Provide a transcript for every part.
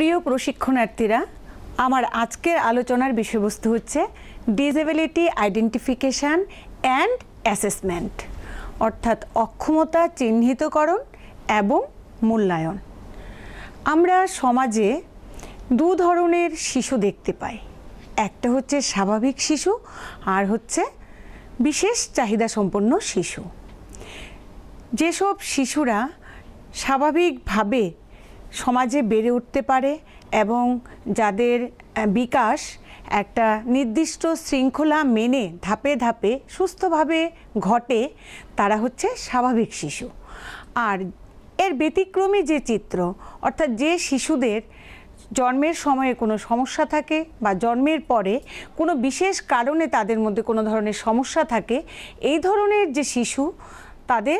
প্রিয় প্রশিক্ষণার্থীরা আমার আজকের আলোচনার বিষয়বস্তু হচ্ছে ডিসেবিলিটি আইডেন্টিফিকেশান অ্যান্ড অ্যাসেসমেন্ট অর্থাৎ অক্ষমতা চিহ্নিতকরণ এবং মূল্যায়ন আমরা সমাজে দু ধরনের শিশু দেখতে পাই একটা হচ্ছে স্বাভাবিক শিশু আর হচ্ছে বিশেষ চাহিদা সম্পন্ন শিশু যেসব শিশুরা স্বাভাবিকভাবে সমাজে বেড়ে উঠতে পারে এবং যাদের বিকাশ একটা নির্দিষ্ট শৃঙ্খলা মেনে ধাপে ধাপে সুস্থভাবে ঘটে তারা হচ্ছে স্বাভাবিক শিশু আর এর ব্যতিক্রমী যে চিত্র অর্থাৎ যে শিশুদের জন্মের সময়ে কোনো সমস্যা থাকে বা জন্মের পরে কোনো বিশেষ কারণে তাদের মধ্যে কোনো ধরনের সমস্যা থাকে এই ধরনের যে শিশু তাদের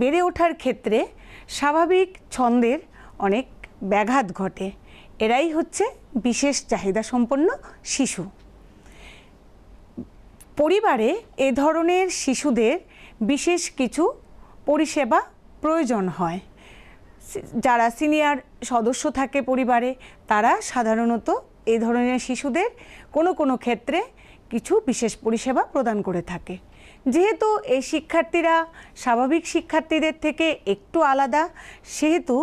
বেড়ে ওঠার ক্ষেত্রে স্বাভাবিক ছন্দের অনেক ব্যাঘাত ঘটে এরাই হচ্ছে বিশেষ চাহিদা সম্পন্ন শিশু পরিবারে এ ধরনের শিশুদের বিশেষ কিছু পরিষেবা প্রয়োজন হয় যারা সিনিয়র সদস্য থাকে পরিবারে তারা সাধারণত এই ধরনের শিশুদের কোনো কোনো ক্ষেত্রে কিছু বিশেষ পরিষেবা প্রদান করে থাকে যেহেতু এই শিক্ষার্থীরা স্বাভাবিক শিক্ষার্থীদের থেকে একটু আলাদা সেহেতু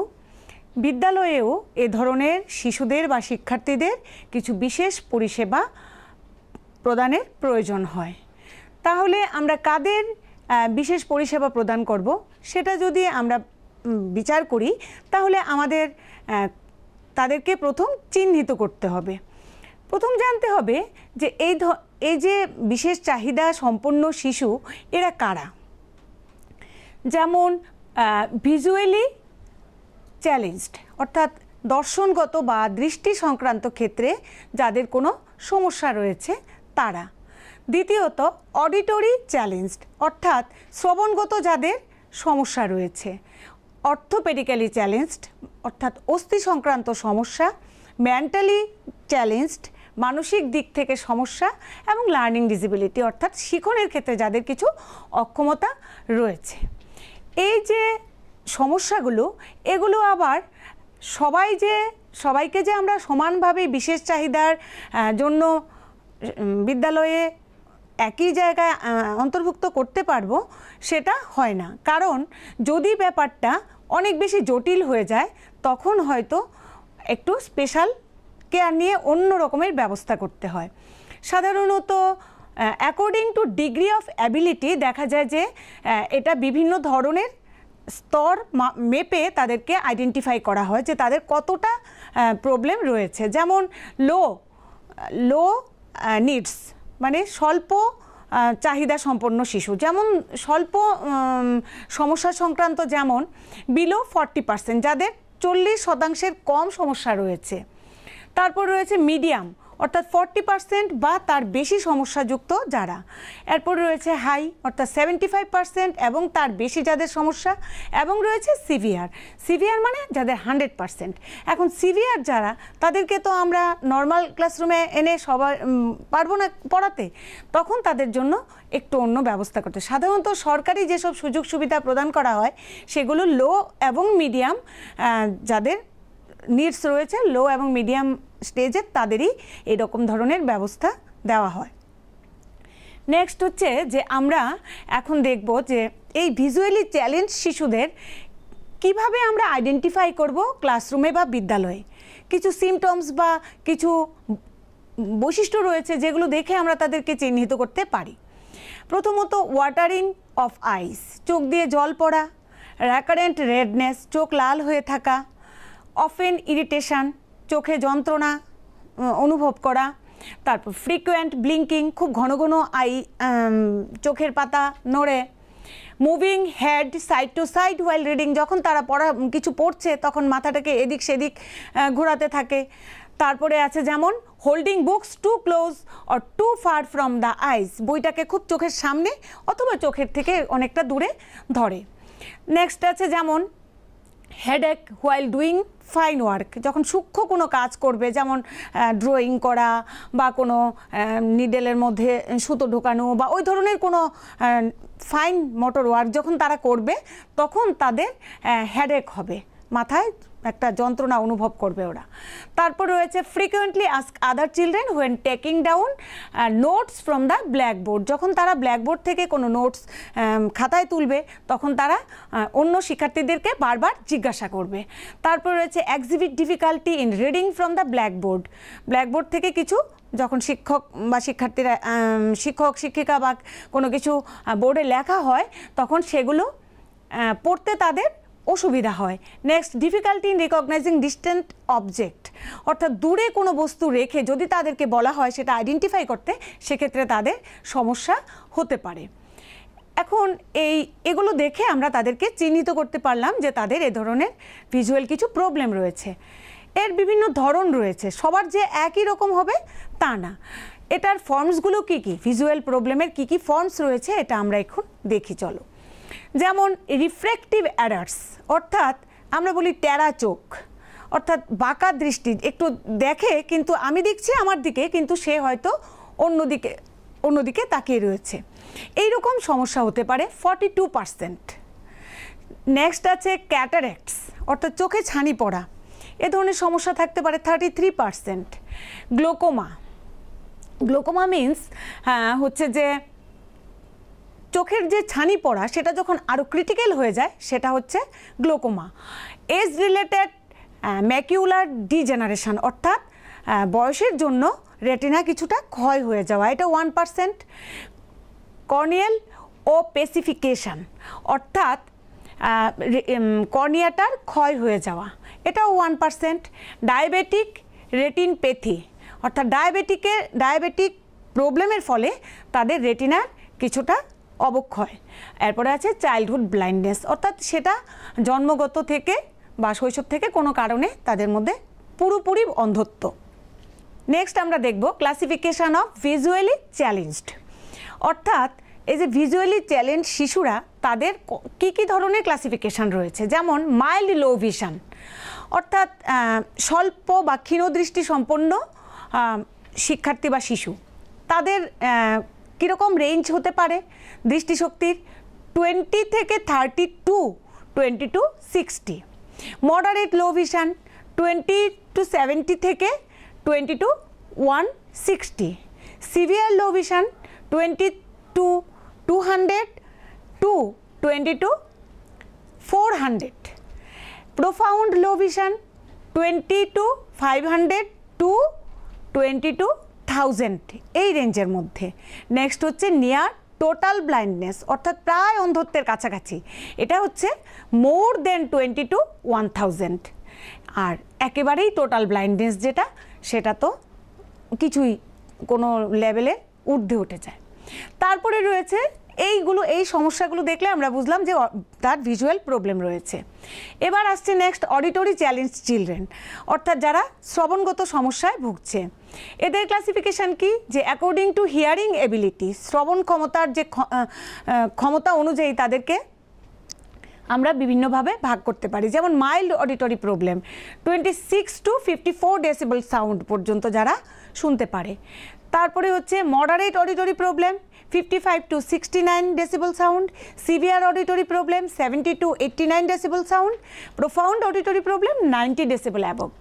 বিদ্যালয়েও এ ধরনের শিশুদের বা শিক্ষার্থীদের কিছু বিশেষ পরিষেবা প্রদানের প্রয়োজন হয় তাহলে আমরা কাদের বিশেষ পরিষেবা প্রদান করব সেটা যদি আমরা বিচার করি তাহলে আমাদের তাদেরকে প্রথম চিহ্নিত করতে হবে প্রথম জানতে হবে যে এই এই যে বিশেষ চাহিদা সম্পন্ন শিশু এরা কারা যেমন ভিজুয়ালি চ্যালেঞ্জড অর্থাৎ দর্শনগত বা দৃষ্টি সংক্রান্ত ক্ষেত্রে যাদের কোনো সমস্যা রয়েছে তারা দ্বিতীয়ত অডিটরি চ্যালেঞ্জড অর্থাৎ শ্রবণগত যাদের সমস্যা রয়েছে অর্থোপেডিক্যালি চ্যালেঞ্জড অর্থাৎ অস্থি সংক্রান্ত সমস্যা মেন্টালি চ্যালেঞ্জড মানসিক দিক থেকে সমস্যা এবং লার্নিং ডিসিবিলিটি অর্থাৎ শিখনের ক্ষেত্রে যাদের কিছু অক্ষমতা রয়েছে এই যে সমস্যাগুলো এগুলো আবার সবাই যে সবাইকে যে আমরা সমানভাবে বিশেষ চাহিদার জন্য বিদ্যালয়ে একই জায়গায় অন্তর্ভুক্ত করতে পারবো সেটা হয় না কারণ যদি ব্যাপারটা অনেক বেশি জটিল হয়ে যায় তখন হয়তো একটু স্পেশাল কেয়ার নিয়ে অন্য রকমের ব্যবস্থা করতে হয় সাধারণত according to degree of ability দেখা যায় যে এটা বিভিন্ন ধরনের স্তর মেপে তাদেরকে আইডেন্টিফাই করা হয় যে তাদের কতটা প্রবলেম রয়েছে যেমন লো লো নিডস মানে স্বল্প চাহিদা সম্পন্ন শিশু যেমন স্বল্প সমস্যা সংক্রান্ত যেমন বিলো ফর্টি পার্সেন্ট যাদের চল্লিশ শতাংশের কম সমস্যা রয়েছে তারপর রয়েছে মিডিয়াম অর্থাৎ ফর্টি পার্সেন্ট বা তার বেশি সমস্যাযুক্ত যারা এরপর রয়েছে হাই অর্থাৎ সেভেন্টি ফাইভ পার্সেন্ট এবং তার বেশি যাদের সমস্যা এবং রয়েছে সিভিয়ার সিভিয়ার মানে যাদের হান্ড্রেড পার্সেন্ট এখন সিভিয়ার যারা তাদেরকে তো আমরা নর্মাল ক্লাসরুমে এনে সবাই পারবো না পড়াতে তখন তাদের জন্য একটু অন্য ব্যবস্থা করতে সাধারণত সরকারি যেসব সুযোগ সুবিধা প্রদান করা হয় সেগুলো লো এবং মিডিয়াম যাদের নিডস রয়েছে লো এবং মিডিয়াম স্টেজের তাদেরই এরকম ধরনের ব্যবস্থা দেওয়া হয় নেক্সট হচ্ছে যে আমরা এখন দেখব যে এই ভিজুয়ালি চ্যালেঞ্জ শিশুদের কিভাবে আমরা আইডেন্টিফাই করব ক্লাসরুমে বা বিদ্যালয়ে কিছু সিমটমস বা কিছু বৈশিষ্ট্য রয়েছে যেগুলো দেখে আমরা তাদেরকে চিহ্নিত করতে পারি প্রথমত ওয়াটারিং অফ আইস চোখ দিয়ে জল পড়া র্যাকারেন্ট রেডনেস চোখ লাল হয়ে থাকা অফেন ইরিটেশান চোখে যন্ত্রণা অনুভব করা তারপর ফ্রিকুয়েন্ট ব্লিঙ্কিং খুব ঘন ঘন আই চোখের পাতা নড়ে moving head side to side while reading যখন তারা পড়া কিছু পড়ছে তখন মাথাটাকে এদিক সেদিক ঘোরাতে থাকে তারপরে আছে যেমন holding books too close or too far from the eyes বইটাকে খুব চোখের সামনে অথবা চোখের থেকে অনেকটা দূরে ধরে নেক্সট আছে যেমন headache while doing fine work যখন সূক্ষ্ম কোনো কাজ করবে যেমন ড্রয়িং করা বা কোনো নিডেলের মধ্যে সুতো ঢোকানো বা ওই ধরনের কোনো ফাইন মোটর ওয়ার্ক যখন তারা করবে তখন তাদের হেডেক হবে মাথায় একটা যন্ত্রণা অনুভব করবে ওরা তারপর রয়েছে frequently ask other children when taking down notes from the blackboard যখন তারা ব্ল্যাকবোর্ড থেকে কোনো নোটস um, খাতায় তুলবে তখন তারা uh, অন্য শিক্ষার্থীদেরকে বারবার জিজ্ঞাসা করবে তারপর রয়েছে exhibit difficulty in reading from the blackboard blackboard থেকে কিছু যখন শিক্ষক বা শিক্ষার্থীরা um, শিক্ষক শিক্ষিকা বা কোনো কিছু বোর্ডে uh, লেখা হয় তখন সেগুলো uh, পড়তে তাদের অসুবিধা হয় next difficulty in recognising distant object অর্থাৎ দূরে কোনো বস্তু রেখে যদি তাদেরকে বলা হয় সেটা আইডেন্টিফাই করতে সেক্ষেত্রে তাদের সমস্যা হতে পারে এখন এই এগুলো দেখে আমরা তাদেরকে চিহ্নিত করতে পারলাম যে তাদের এ ধরনের ভিজুয়াল কিছু প্রবলেম রয়েছে এর বিভিন্ন ধরন রয়েছে সবার যে একই রকম হবে তা না এটার ফর্মসগুলো কি কি ভিজুয়াল প্রবলেমের কি কি ফর্মস রয়েছে এটা আমরা এখন দেখি চলো যেমন রিফ্রেকটিভ অ্যাডার্স অর্থাৎ আমরা বলি ট্যারা চোখ অর্থাৎ বাঁকা দৃষ্টি একটু দেখে কিন্তু আমি দেখছি আমার দিকে কিন্তু সে হয়তো অন্যদিকে অন্যদিকে তাকিয়ে রয়েছে এই রকম সমস্যা হতে পারে ফর্টি টু পার্সেন্ট নেক্সট আছে ক্যাটারেক্টস অর্থাৎ চোখে ছানি পড়া এ ধরনের সমস্যা থাকতে পারে thirty three percent glaucoma glaucoma means হচ্ছে যে চোখের যে ছানি পড়া সেটা যখন আরও ক্রিটিক্যাল হয়ে যায় সেটা হচ্ছে glaucoma age related macular degeneration অর্থাৎ বয়সের জন্য রেটিনা কিছুটা ক্ষয় হয়ে যাওয়া এটা one percent corneal opacification কর্নিয়াটার ক্ষয় হয়ে যাওয়া এটাও ওয়ান পারসেন্ট ডায়াবেটিক রেটিনপ্যাথি অর্থাৎ ডায়াবেটিকের ডায়াবেটিক প্রবলেমের ফলে তাদের রেটিনার কিছুটা অবক্ষয় এরপরে আছে চাইল্ডহুড ব্লাইন্ডনেস অর্থাৎ সেটা জন্মগত থেকে বা শৈশব থেকে কোনো কারণে তাদের মধ্যে পুরোপুরি অন্ধত্ব নেক্সট আমরা দেখব ক্লাসিফিকেশান অফ ভিজুয়ালি চ্যালেঞ্জড অর্থাৎ এই যে ভিজুয়ালি চ্যালেঞ্জ শিশুরা তাদের কি কি ধরনের ক্লাসিফিকেশান রয়েছে যেমন মাইল্ড লো ভিশন অর্থাৎ স্বল্প বা ক্ষীণদৃষ্টি সম্পন্ন শিক্ষার্থী বা শিশু তাদের কীরকম রেঞ্জ হতে পারে দৃষ্টিশক্তির টোয়েন্টি থেকে thirty to twenty to sixty moderate low vision twenty to seventy থেকে twenty to one sixty severe low vision twenty to two hundred to twenty to four hundred profound low vision twenty to five hundred to twenty to thousand এই রেঞ্জের মধ্যে next হচ্ছে near total blindness অর্থাৎ প্রায় অন্ধত্বের কাছাকাছি এটা হচ্ছে more than twenty to one thousand আর একেবারেই টোটাল ব্লাইন্ডনেস যেটা সেটা তো কিছুই কোনো লেভেলে ঊর্ধ্বে উঠে যায় তারপরে রয়েছে এইগুলো এই সমস্যাগুলো দেখলে আমরা বুঝলাম যে তার ভিজুয়াল প্রবলেম রয়েছে এবার আসছে নেক্সট অডিটরি চ্যালেঞ্জ চিলড্রেন অর্থাৎ যারা শ্রবণগত সমস্যায় ভুগছে এদের ক্লাসিফিকেশান কি যে অ্যাকর্ডিং টু হিয়ারিং এবিলিটি শ্রবণ ক্ষমতার যে ক্ষমতা অনুযায়ী তাদেরকে আমরা বিভিন্নভাবে ভাগ করতে পারি যেমন mild auditory problem twenty six to fifty four decibel sound পর্যন্ত যারা শুনতে পারে তারপরে হচ্ছে moderate auditory problem 55 to 69 decibel sound, severe auditory problem 70 to 89 decibel sound, profound auditory problem 90 decibel above.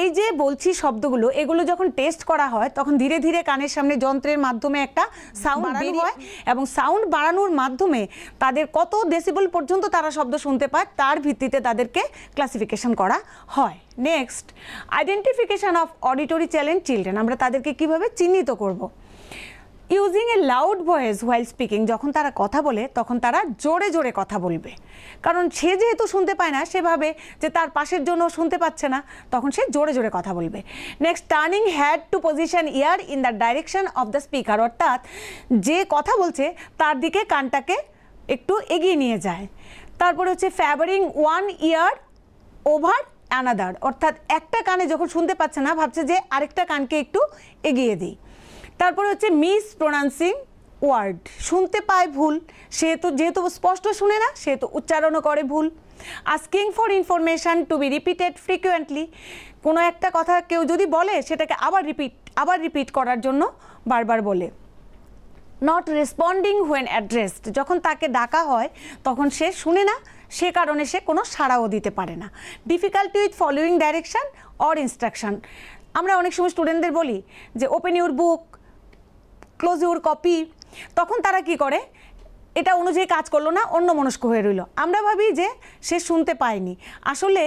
এই যে বলছি শব্দগুলো এগুলো যখন টেস্ট করা হয় তখন ধীরে ধীরে কানের সামনে যন্ত্রের মাধ্যমে একটা সাউন্ড বের হয় এবং সাউন্ড বাড়ানোর মাধ্যমে তাদের কত ডেসিবল পর্যন্ত তারা শব্দ শুনতে পায় তার ভিত্তিতে তাদেরকে ক্লাসিফিকেশন করা হয় next identification of auditory challenge children আমরা তাদেরকে কিভাবে চিহ্নিত করবো using a loud voice while speaking যখন তারা কথা বলে তখন তারা জোরে জোরে কথা বলবে কারণ সে যেহেতু শুনতে পায় না সেভাবে যে তার পাশের জন্য শুনতে পাচ্ছে না তখন সে জোরে জোরে কথা বলবে next turning head to position ear in the direction of the speaker অর্থাৎ যে কথা বলছে তার দিকে কানটাকে একটু এগিয়ে নিয়ে যায় তারপরে হচ্ছে favouring one ear over another অর্থাৎ একটা কানে যখন শুনতে পাচ্ছে না ভাবছে যে আরেকটা কানকে একটু এগিয়ে দিই তারপরে হচ্ছে মিস প্রোনাউন্সিং ওয়ার্ড শুনতে পায় ভুল সে তো যেহেতু স্পষ্ট শুনে না সে তো উচ্চারণও করে ভুল asking for information to be repeated frequently কোনো একটা কথা কেউ যদি বলে সেটাকে আবার রিপিট আবার রিপিট করার জন্য বারবার বলে নট রেসপন্ডিং হোয়েন অ্যাড্রেসড যখন তাকে ডাকা হয় তখন সে শুনে না সে কারণে সে কোনো সাড়াও দিতে পারে না difficulty with following direction or instruction আমরা অনেক সময় স্টুডেন্টদের বলি যে open your book close your copy তখন তারা কি করে এটা অনুযায়ী কাজ করলো না অন্য মনস্ক হয়ে রইল আমরা ভাবি যে সে শুনতে পায়নি আসলে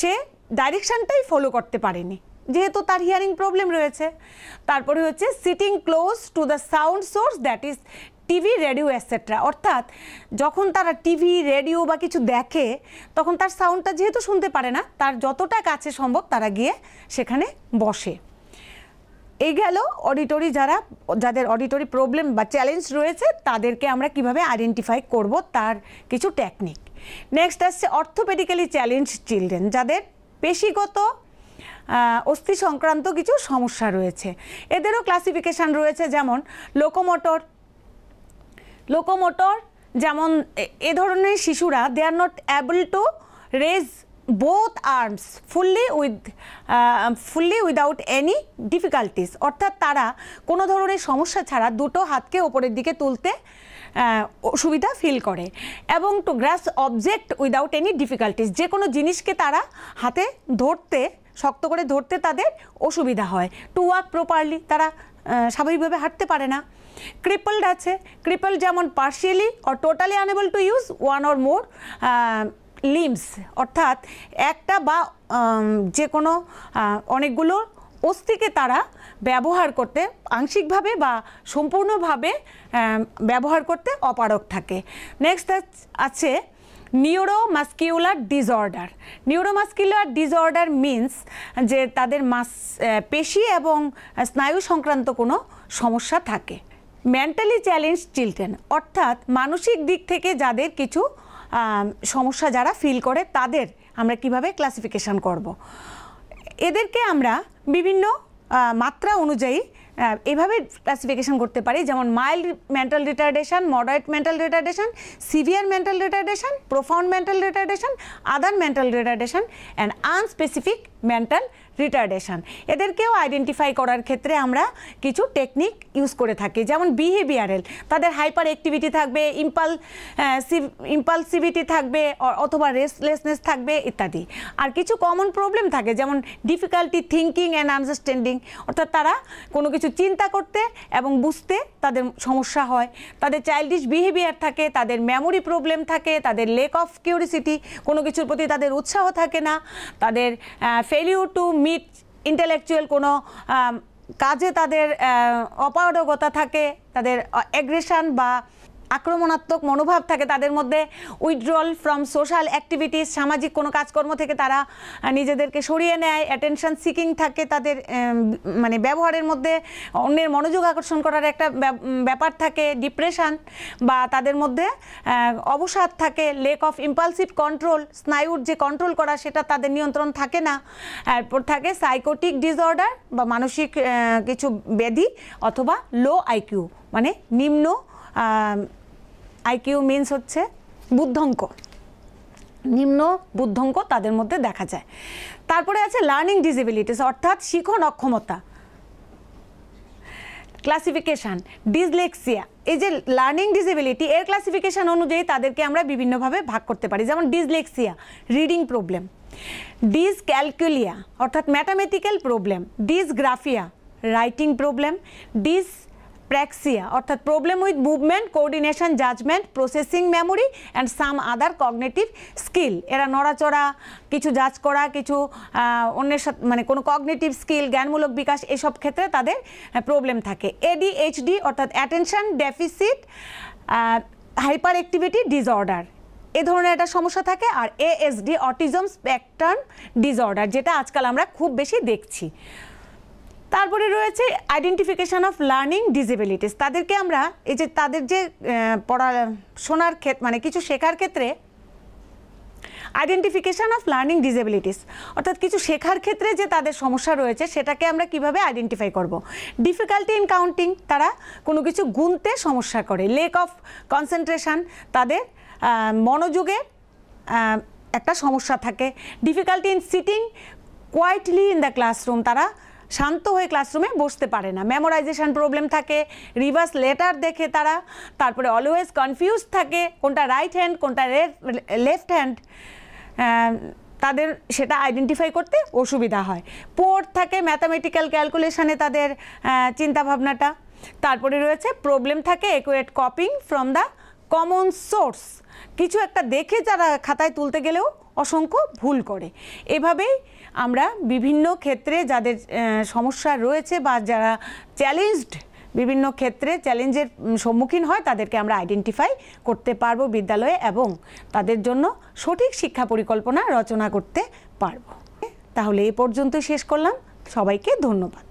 সে ডাইরেকশানটাই ফলো করতে পারেনি যেহেতু তার হিয়ারিং প্রবলেম রয়েছে তারপরে হচ্ছে sitting close to the sound source that is TV radio etcetera অর্থাৎ যখন তারা টিভি রেডিও বা কিছু দেখে তখন তার সাউন্ডটা যেহেতু শুনতে পারে না তার যতটা কাছে সম্ভব তারা গিয়ে সেখানে বসে এই গেল অডিটরি যারা যাদের অডিটরি প্রবলেম বা চ্যালেঞ্জ রয়েছে তাদেরকে আমরা কিভাবে আইডেন্টিফাই করব তার কিছু টেকনিক নেক্সট আসছে অর্থোপেডিক্যালি চ্যালেঞ্জ চিলড্রেন যাদের পেশিগত অস্থি সংক্রান্ত কিছু সমস্যা রয়েছে এদেরও ক্লাসিফিকেশান রয়েছে যেমন লোকোমোটর লোকোমোটর যেমন এ ধরনের শিশুরা they are not able to raise both arms fully with fully without any difficulties অর্থাৎ তারা কোনো ধরনের সমস্যা ছাড়া দুটো হাতকে ওপরের দিকে তুলতে uh, সুবিধা ফিল করে এবং to grasp object without any difficulties যে কোনো জিনিসকে তারা হাতে ধরতে শক্ত করে ধরতে তাদের অসুবিধা হয় টু ওয়াক প্রপারলি তারা uh, স্বাভাবিকভাবে হাঁটতে পারে না ক্রিপলড আছে ক্রিপল যেমন partially or totally unable to use one or more limbs অর্থাৎ একটা বা যে কোনো অনেকগুলো অস্থিকে তারা ব্যবহার করতে আংশিকভাবে বা সম্পূর্ণভাবে ব্যবহার করতে অপারক থাকে নেক্সট আছে neuromuscular disorder neuromuscular disorder means যে তাদের মাস পেশি এবং স্নায়ু সংক্রান্ত কোনো সমস্যা থাকে মেন্টালি চ্যালেঞ্জ চিলড্রেন অর্থাৎ মানসিক দিক থেকে যাদের কিছু সমস্যা যারা ফিল করে তাদের আমরা কিভাবে ক্লাসিফিকেশান করব। এদেরকে আমরা বিভিন্ন মাত্রা অনুযায়ী এভাবে ক্লাসিফিকেশন করতে পারি যেমন mild mental retardation moderate mental retardation severe mental retardation profound mental retardation other mental retardation and unspecific mental retardation এদেরকেও আইডেন্টিফাই করার ক্ষেত্রে আমরা কিছু টেকনিক ইউজ করে থাকি যেমন বিহেভিয়ারেল তাদের হাইপার অ্যাক্টিভিটি থাকবে ইম্পাল ইম্পালসিভিটি থাকবে অথবা রেস্টলেসনেস থাকবে ইত্যাদি আর কিছু কমন প্রবলেম থাকে যেমন ডিফিকাল্টি থিঙ্কিং অ্যান্ড আন্ডারস্ট্যান্ডিং অর্থাৎ তারা কোনো কিছু চিন্তা করতে এবং বুঝতে তাদের সমস্যা হয় তাদের চাইল্ডিশ বিহেভিয়ার থাকে তাদের মেমোরি প্রবলেম থাকে তাদের লেক অফ কিউরিসিটি কোনো কিছুর প্রতি তাদের উৎসাহ থাকে না তাদের ফেলিউর টু মিট ইন্টেলেকচুয়াল কোনো কাজে তাদের অপারগতা থাকে তাদের অ্যাগ্রেশান বা আক্রমণাত্মক মনোভাব থাকে তাদের মধ্যে উইথড্রল ফ্রম সোশ্যাল অ্যাক্টিভিটিস সামাজিক কোনো কাজকর্ম থেকে তারা নিজেদেরকে সরিয়ে নেয় অ্যাটেনশন সিকিং থাকে তাদের মানে ব্যবহারের মধ্যে অন্যের মনোযোগ আকর্ষণ করার একটা ব্যাপার থাকে ডিপ্রেশান বা তাদের মধ্যে অবসাদ থাকে লেক অফ ইম্পালসিভ কন্ট্রোল স্নায়ুর যে কন্ট্রোল করা সেটা তাদের নিয়ন্ত্রণ থাকে না এরপর থাকে সাইকোটিক ডিসঅর্ডার বা মানসিক কিছু ব্যাধি অথবা লো আইকিউ মানে নিম্ন আইকিউ মিনস হচ্ছে বুদ্ধঙ্ক নিম্ন বুদ্ধঙ্ক তাদের মধ্যে দেখা যায় তারপরে আছে লার্নিং ডিসেবিলিটিস অর্থাৎ শিখন অক্ষমতা ক্লাসিফিকেশান ডিসলেক্সিয়া এই যে লার্নিং ডিসেবিলিটি এর ক্লাসিফিকেশান অনুযায়ী তাদেরকে আমরা বিভিন্নভাবে ভাগ করতে পারি যেমন dyslexia reading problem dyscalculia অর্থাৎ mathematical problem dysgraphia writing problem dyspraxia অর্থাৎ problem with movement coordination judgement processing memory and some other cognitive skill এরা নড়াচড়া কিছু জাজ করা কিছু অন্যের সাথে মানে কোনো কগনেটিভ স্কিল জ্ঞানমূলক বিকাশ এসব ক্ষেত্রে তাদের প্রবলেম থাকে এডিএইচডি অর্থাৎ attention deficit hyperactivity disorder এ ধরনের একটা সমস্যা থাকে আর এএসডি অটিজম স্পেকট্রাম ডিসঅর্ডার যেটা আজকাল আমরা খুব বেশি দেখছি তারপরে রয়েছে আইডেন্টিফিকেশান অফ লার্নিং ডিসেবিলিটিস তাদেরকে আমরা এই যে তাদের যে পড়া শোনার ক্ষেত্রে মানে কিছু শেখার ক্ষেত্রে আইডেন্টিফিকেশান অফ লার্নিং ডিসেবিলিটিস অর্থাৎ কিছু শেখার ক্ষেত্রে যে তাদের সমস্যা রয়েছে সেটাকে আমরা কিভাবে আইডেন্টিফাই করব। ডিফিকাল্টি ইন কাউন্টিং তারা কোনো কিছু গুনতে সমস্যা করে লেক অফ কনসেন্ট্রেশন তাদের মনোযোগে একটা সমস্যা থাকে difficulty in sitting quietly in the classroom তারা শান্ত হয়ে ক্লাসরুমে বসতে পারে না মেমোরাইজেশান প্রবলেম থাকে রিভার্স লেটার দেখে তারা তারপরে অলওয়েজ কনফিউজ থাকে কোনটা রাইট হ্যান্ড কোনটা লেফট হ্যান্ড তাদের সেটা আইডেন্টিফাই করতে অসুবিধা হয় পোর থাকে ম্যাথামেটিক্যাল ক্যালকুলেশানে তাদের চিন্তাভাবনাটা তারপরে রয়েছে প্রবলেম থাকে accurate copying from the common source কিছু একটা দেখে যারা খাতায় তুলতে গেলেও অসংখ্য ভুল করে এভাবেই আমরা বিভিন্ন ক্ষেত্রে যাদের সমস্যা রয়েছে বা যারা চ্যালেঞ্জড বিভিন্ন ক্ষেত্রে চ্যালেঞ্জের সম্মুখীন হয় তাদেরকে আমরা আইডেন্টিফাই করতে পারবো বিদ্যালয়ে এবং তাদের জন্য সঠিক শিক্ষা পরিকল্পনা রচনা করতে পারবো তাহলে এ পর্যন্ত শেষ করলাম সবাইকে ধন্যবাদ